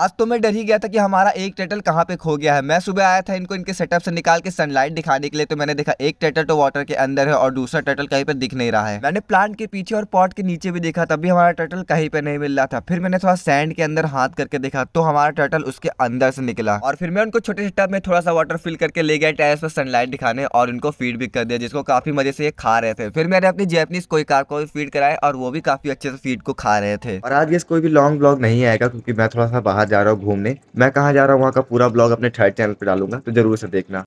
आज तो मैं डर ही गया था कि हमारा एक टर्टल कहाँ पे खो गया है मैं सुबह आया था इनको इनके सेटअप से निकाल के सनलाइट दिखाने के लिए तो मैंने देखा एक टर्टल तो वाटर के अंदर है और दूसरा टर्टल कहीं पर दिख नहीं रहा है मैंने प्लांट के पीछे और पॉट के नीचे भी देखा तभी हमारा टर्टल कहीं पर नहीं मिल रहा था फिर मैंने थोड़ा सैंड के अंदर हाथ करके देखा तो हमारा टर्टल उसके अंदर से निकला और फिर मैं उनको छोटे से टब में थोड़ा सा वाटर फिल करके ले गया टेरस पर सनलाइट दिखाने और उनको फीड भी कर दिया जिसको काफी मजे से खा रहे थे फिर मैंने अपनी जैपनीज कोई कार को फीड कराया और वो भी काफी अच्छे से फीड को खा रहे थे और आज ये कोई भी लॉन्ग ब्लॉग नहीं आएगा क्योंकि मैं थोड़ा सा बाहर कहा जा रहा हूँ घूमने मैं कहा जा रहा हूँ वहाँ का पूरा ब्लॉग अपने थर्ड चैनल पर डालूंगा तो जरूर से देखना